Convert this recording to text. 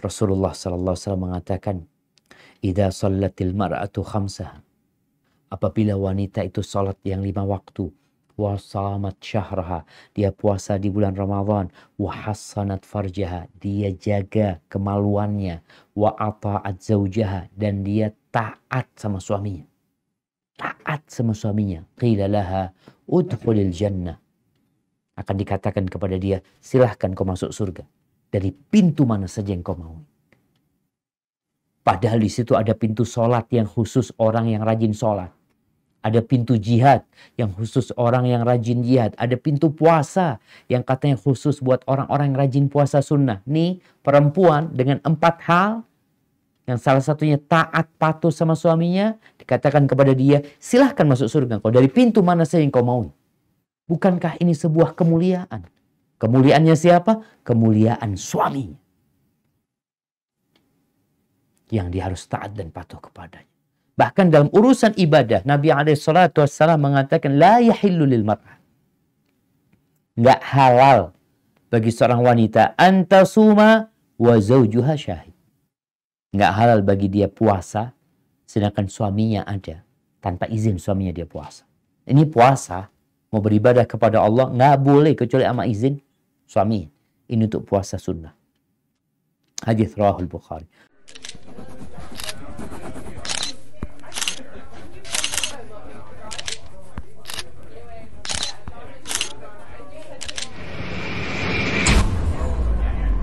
Rasulullah sallallahu alaihi wasallam mengatakan, "Idza shallatil mar'atu khamsah." Apabila wanita itu salat yang lima waktu, wasamat syahraha, dia puasa di bulan Ramadan, hassanat farjaha, dia jaga kemaluannya, wa ata'at zaujaha dan dia taat sama suaminya. Taat sama suaminya. Qila laha udkhulil jannah. Akan dikatakan kepada dia, silahkan kau masuk surga dari pintu mana saja yang kau mau. Padahal di situ ada pintu sholat yang khusus orang yang rajin sholat. Ada pintu jihad yang khusus orang yang rajin jihad. Ada pintu puasa yang katanya khusus buat orang-orang yang rajin puasa sunnah. Nih perempuan dengan empat hal yang salah satunya taat patuh sama suaminya dikatakan kepada dia silahkan masuk surga kau dari pintu mana saja yang kau mau bukankah ini sebuah kemuliaan Kemuliaannya siapa? Kemuliaan suaminya. Yang dia harus taat dan patuh kepadanya. Bahkan dalam urusan ibadah, Nabi SAW mengatakan, La yahillu lil mar'ah. Nggak halal bagi seorang wanita. Antasuma wa zawjuha syahid. Nggak halal bagi dia puasa, sedangkan suaminya ada. Tanpa izin suaminya dia puasa. Ini puasa mau beribadah kepada Allah nggak boleh kecuali sama izin suami. Ini untuk puasa sunnah. Hadis rawahul Bukhari.